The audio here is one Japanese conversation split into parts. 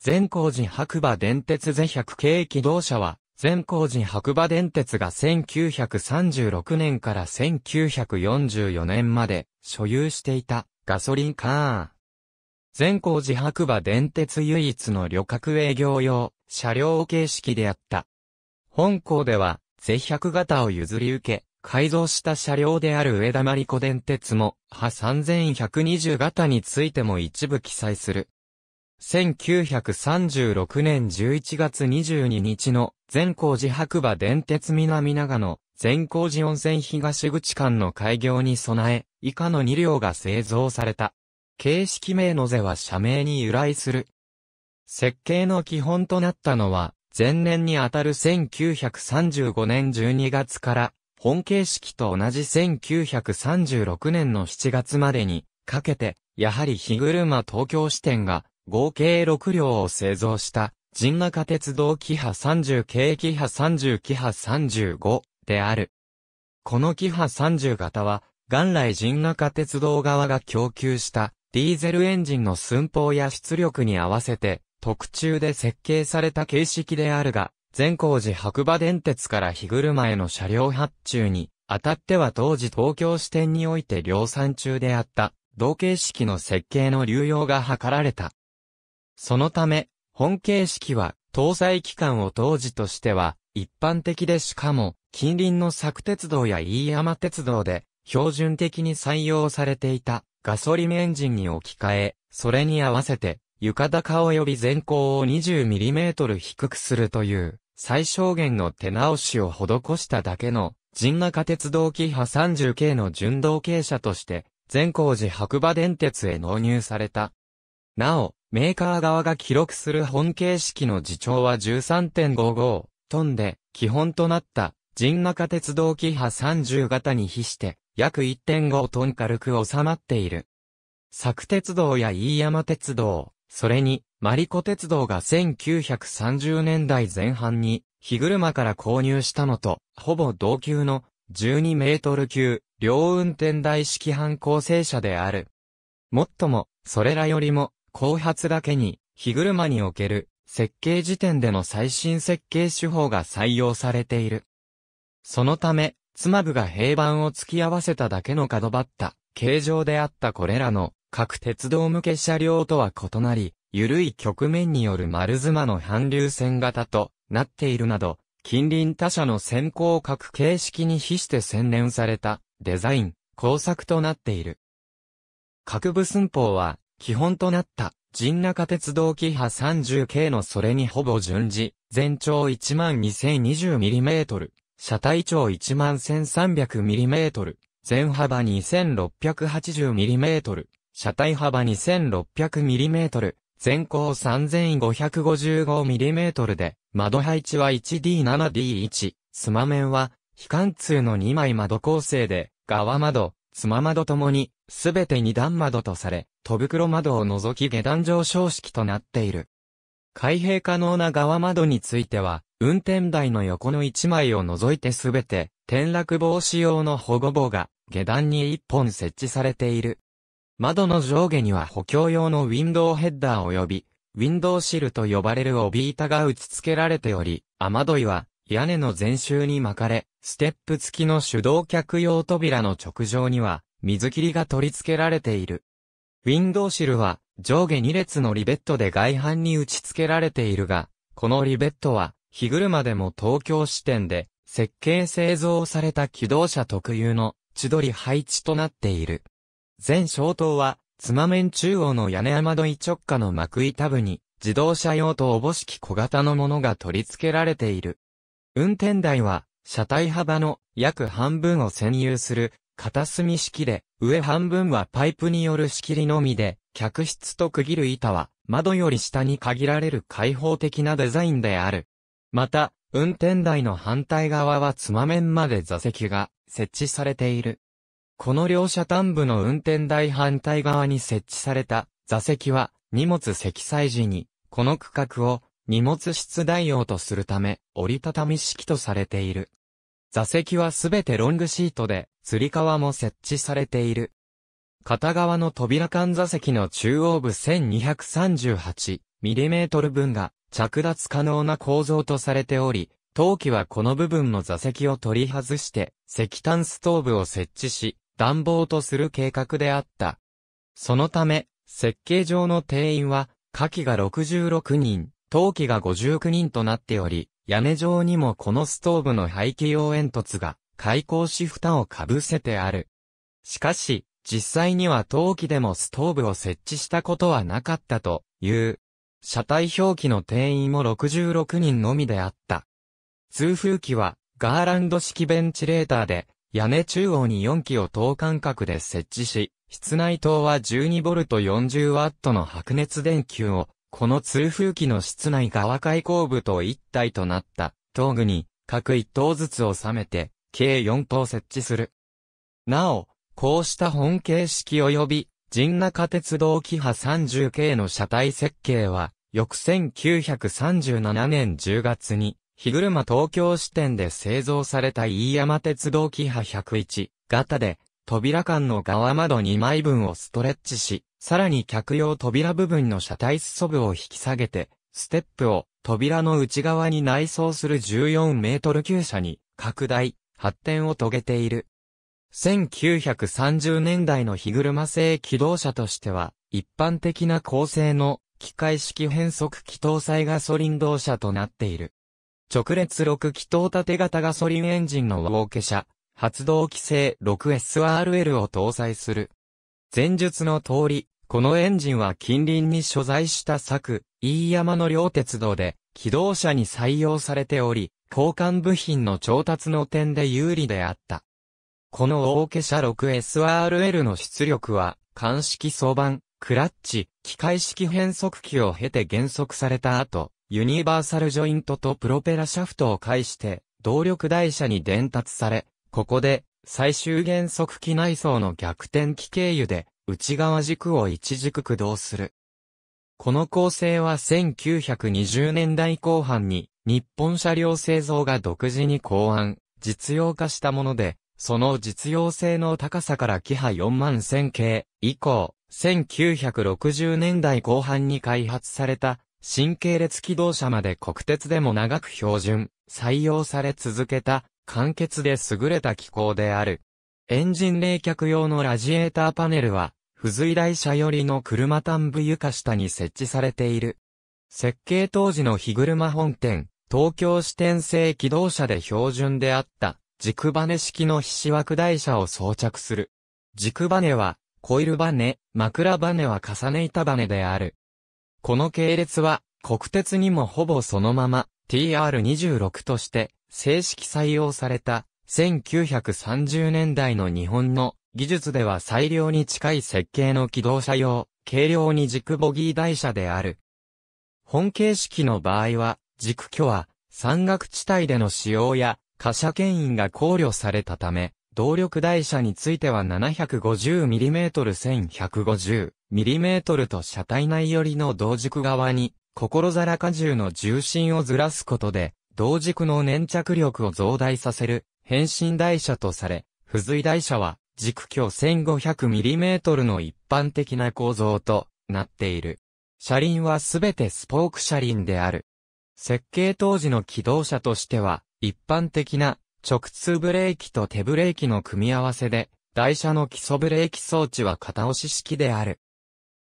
善光寺白馬電鉄全100系機動車は、善光寺白馬電鉄が1936年から1944年まで所有していたガソリンカー。善光寺白馬電鉄唯一の旅客営業用車両形式であった。本校では、ゼ100型を譲り受け、改造した車両である上田真理子電鉄も、波3120型についても一部記載する。1936年11月22日の善光寺白馬電鉄南長野、善光寺温泉東口間の開業に備え、以下の2両が製造された。形式名の是は社名に由来する。設計の基本となったのは、前年にあたる1935年12月から、本形式と同じ1936年の7月までに、かけて、やはり日車東京支店が合計6両を製造した、人中鉄道キハ30系キハ30キハ35である。このキハ30型は、元来人中鉄道側が供給したディーゼルエンジンの寸法や出力に合わせて特注で設計された形式であるが、善光寺白馬電鉄から日車への車両発注に、あたっては当時東京支店において量産中であった、同形式の設計の流用が図られた。そのため、本形式は、搭載機関を当時としては、一般的でしかも、近隣の作鉄道や飯山鉄道で、標準的に採用されていた、ガソリンエンジンに置き換え、それに合わせて、床高及び前高を 20mm 低くするという、最小限の手直しを施しただけの、陣中鉄道機派 30K の純道傾車として、全高寺白馬電鉄へ納入された。なお、メーカー側が記録する本形式の自重は13.55トンで、基本となった人中鉄道機波30型に比して、約1.5トン軽く収まっている。作鉄道や飯山鉄道、それに、マリコ鉄道が1930年代前半に、日車から購入したのと、ほぼ同級の12メートル級、両運転台式反構成車である。もっとも、それらよりも、後発だけに、日車における設計時点での最新設計手法が採用されている。そのため、妻部が平板を突き合わせただけの角張った形状であったこれらの各鉄道向け車両とは異なり、緩い局面による丸妻の反流線型となっているなど、近隣他社の先行各形式に比して洗練されたデザイン、工作となっている。各部寸法は基本となった神中鉄道機波 30K のそれにほぼ順次、全長 12020mm、車体長 11300mm、全幅 2680mm、車体幅 2600mm、全高 3555mm で、窓配置は 1D7D1、スマ面は、非貫通の2枚窓構成で、側窓、妻窓ともに、すべて二段窓とされ、戸袋窓を除き下段上昇式となっている。開閉可能な側窓については、運転台の横の1枚を除いてすべて、転落防止用の保護棒が、下段に1本設置されている。窓の上下には補強用のウィンドウヘッダー及び、ウィンドウシルと呼ばれる帯板が打ち付けられており、雨どいは屋根の全周に巻かれ、ステップ付きの手動客用扉の直上には、水切りが取り付けられている。ウィンドウシルは、上下2列のリベットで外反に打ち付けられているが、このリベットは、日車でも東京支店で、設計製造された機動車特有の、千鳥配置となっている。全消灯は、つま面中央の屋根雨どい直下の幕板部に、自動車用とおぼしき小型のものが取り付けられている。運転台は、車体幅の約半分を占有する片隅式で、上半分はパイプによる仕切りのみで、客室と区切る板は窓より下に限られる開放的なデザインである。また、運転台の反対側はつま面まで座席が設置されている。この両車端部の運転台反対側に設置された座席は荷物積載時にこの区画を荷物室代用とするため折りたたみ式とされている。座席はすべてロングシートで、吊り革も設置されている。片側の扉間座席の中央部 1238mm 分が着脱可能な構造とされており、当機はこの部分の座席を取り外して、石炭ストーブを設置し、暖房とする計画であった。そのため、設計上の定員は、下記が66人、当機が59人となっており、屋根上にもこのストーブの排気用煙突が、開口し蓋をかぶせてある。しかし、実際には陶器でもストーブを設置したことはなかったという。車体表記の定員も66人のみであった。通風機はガーランド式ベンチレーターで屋根中央に4機を等間隔で設置し、室内灯は 12V40W の白熱電球をこの通風機の室内側開口部と一体となった頭具に各一頭ずつ収めて計四頭設置する。なお、こうした本形式及び陣中鉄道規波30系の車体設計は翌1937年10月に日車東京支店で製造された飯山鉄道機波101型で、扉間の側窓2枚分をストレッチし、さらに客用扉部分の車体裾部を引き下げて、ステップを扉の内側に内装する14メートル級車に拡大、発展を遂げている。1930年代の日車製機動車としては、一般的な構成の機械式変速機搭載ガソリン動車となっている。直列6気筒縦型ガソリンエンジンの大化車、発動規制 6SRL を搭載する。前述の通り、このエンジンは近隣に所在した作、飯山の両鉄道で、機動車に採用されており、交換部品の調達の点で有利であった。この大化車 6SRL の出力は、乾式相板、クラッチ、機械式変速機を経て減速された後、ユニバーサルジョイントとプロペラシャフトを介して、動力台車に伝達され、ここで、最終原則機内装の逆転機経由で、内側軸を一軸駆動する。この構成は1920年代後半に、日本車両製造が独自に考案、実用化したもので、その実用性の高さからキハ4万1000系以降、1960年代後半に開発された新系列機動車まで国鉄でも長く標準、採用され続けた簡潔で優れた機構である。エンジン冷却用のラジエーターパネルは、付随台車寄りの車端部床下に設置されている。設計当時の日車本店、東京支店製機動車で標準であった、軸バネ式の皮脂枠台車を装着する。軸バネは、コイルバネ、枕バネは重ね板バネである。この系列は、国鉄にもほぼそのまま、TR26 として、正式採用された1930年代の日本の技術では最良に近い設計の機動車用、軽量に軸ボギー台車である。本形式の場合は、軸距は山岳地帯での使用や貨車牽引が考慮されたため、動力台車については 750mm1150mm と車体内寄りの同軸側に、心皿荷重の重心をずらすことで、同軸の粘着力を増大させる、変身台車とされ、付随台車は、軸距 1500mm の一般的な構造となっている。車輪はすべてスポーク車輪である。設計当時の機動車としては、一般的な直通ブレーキと手ブレーキの組み合わせで、台車の基礎ブレーキ装置は片押し式である。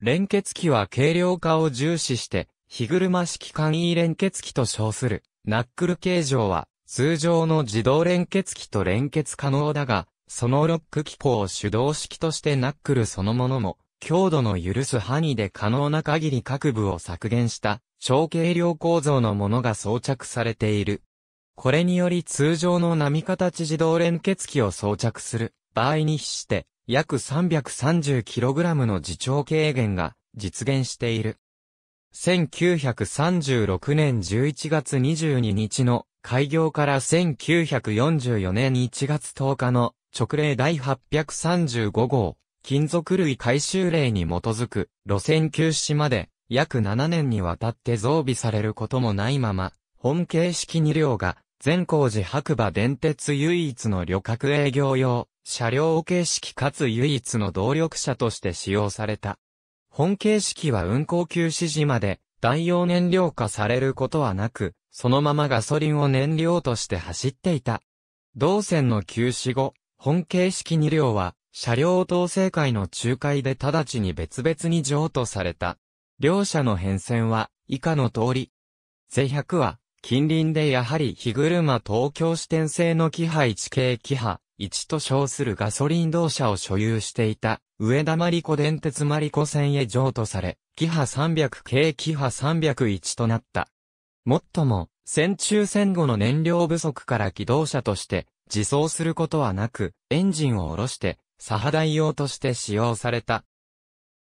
連結機は軽量化を重視して、日車式簡易連結機と称する。ナックル形状は、通常の自動連結機と連結可能だが、そのロック機構を手動式としてナックルそのものも、強度の許す範囲で可能な限り各部を削減した、超軽量構造のものが装着されている。これにより通常の波形自動連結機を装着する場合に比して、約 330kg の自重軽減が実現している。1936年11月22日の開業から1944年1月10日の直令第835号、金属類回収令に基づく路線休止まで約7年にわたって増備されることもないまま、本形式2両が全工寺白馬電鉄唯一の旅客営業用、車両形式かつ唯一の動力車として使用された。本形式は運行休止時まで代用燃料化されることはなく、そのままガソリンを燃料として走っていた。同線の休止後、本形式2両は、車両統制会の仲介で直ちに別々に譲渡された。両者の変遷は、以下の通り。ゼ100は、近隣でやはり日車東京支店製の機配地形機派1と称するガソリン同車を所有していた。上田真理子電鉄真理子線へ譲渡され、キハ300系キハ301となった。もっとも、戦中戦後の燃料不足から機動車として、自走することはなく、エンジンを下ろして、ハダイ用として使用された。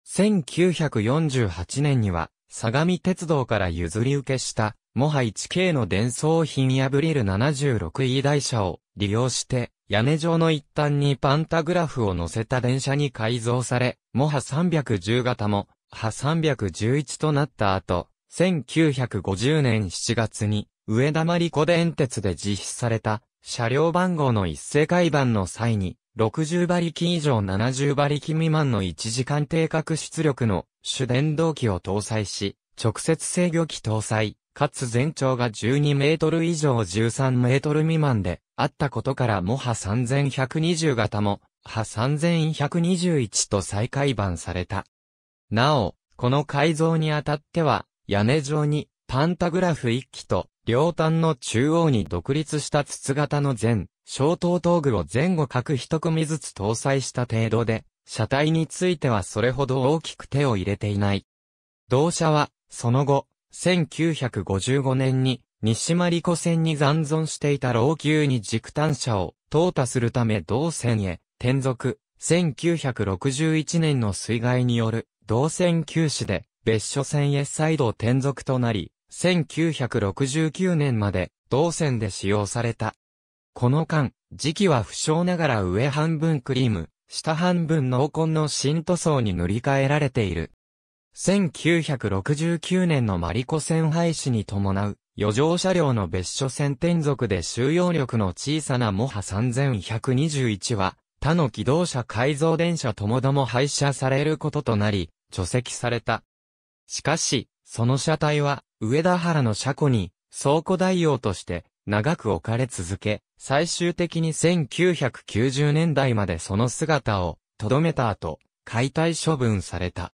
1948年には、相模鉄道から譲り受けした、モハ 1K の伝送品破れる76 e 台車を利用して、屋根状の一端にパンタグラフを乗せた電車に改造され、モハ310型も、ハ311となった後、1950年7月に、上田まりこ電鉄で実施された、車両番号の一斉改板の際に、60馬力以上70馬力未満の1時間定格出力の主電動機を搭載し、直接制御機搭載、かつ全長が12メートル以上13メートル未満で、あったことからもは3120型も、は3121と再改版された。なお、この改造にあたっては、屋根上にパンタグラフ1機と、両端の中央に独立した筒型の全、小灯灯具を前後各一組ずつ搭載した程度で、車体についてはそれほど大きく手を入れていない。同社は、その後、1955年に西マリコ線に残存していた老朽に軸単車を淘汰するため同線へ転属。1961年の水害による同線休止で別所線へ再度転属となり、1969年まで同線で使用された。この間、時期は不詳ながら上半分クリーム、下半分濃紺の新塗装に塗り替えられている。1969年のマリコ線廃止に伴う、余剰車両の別所線転属で収容力の小さなモハ3121は、他の機動車改造電車ともども廃車されることとなり、除籍された。しかし、その車体は、上田原の車庫に、倉庫代用として、長く置かれ続け、最終的に1990年代までその姿を、とどめた後、解体処分された。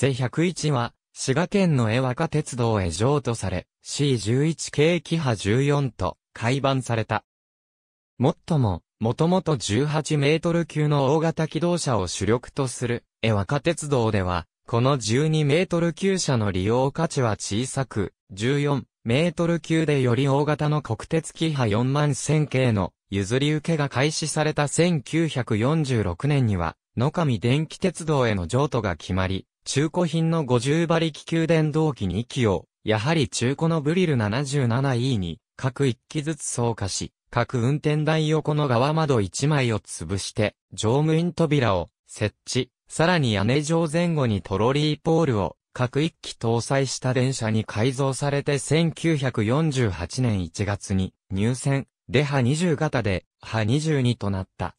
C101 は、滋賀県の江若鉄道へ譲渡され、C11 系キハ14と、改版された。もっとも、もともと18メートル級の大型機動車を主力とする、江若鉄道では、この12メートル級車の利用価値は小さく、14メートル級でより大型の国鉄機派4万1000系の譲り受けが開始された1946年には、野上電気鉄道への譲渡が決まり、中古品の50馬力給電動機2機を、やはり中古のブリル 77E に、各1機ずつ装加し、各運転台横の側窓1枚を潰して、乗務員扉を設置、さらに屋根上前後にトロリーポールを各1機搭載した電車に改造されて1948年1月に入線、で派20型で派22となった。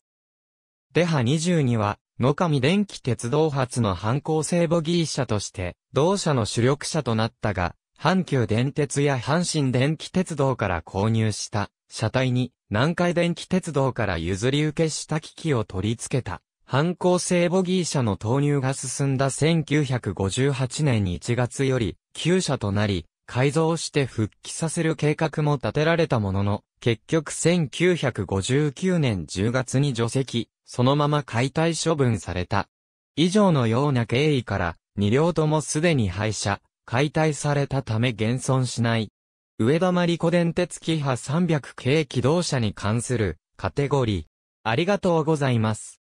デハ22は、野上電気鉄道発の反抗性ボギー車として、同社の主力車となったが、阪急電鉄や阪神電気鉄道から購入した車体に南海電気鉄道から譲り受けした機器を取り付けた。反抗性ボギー車の投入が進んだ1958年1月より旧車となり、改造して復帰させる計画も立てられたものの、結局1959年10月に除籍、そのまま解体処分された。以上のような経緯から、2両ともすでに廃車、解体されたため現存しない。上田マリコ電鉄キハ300系機動車に関するカテゴリー。ありがとうございます。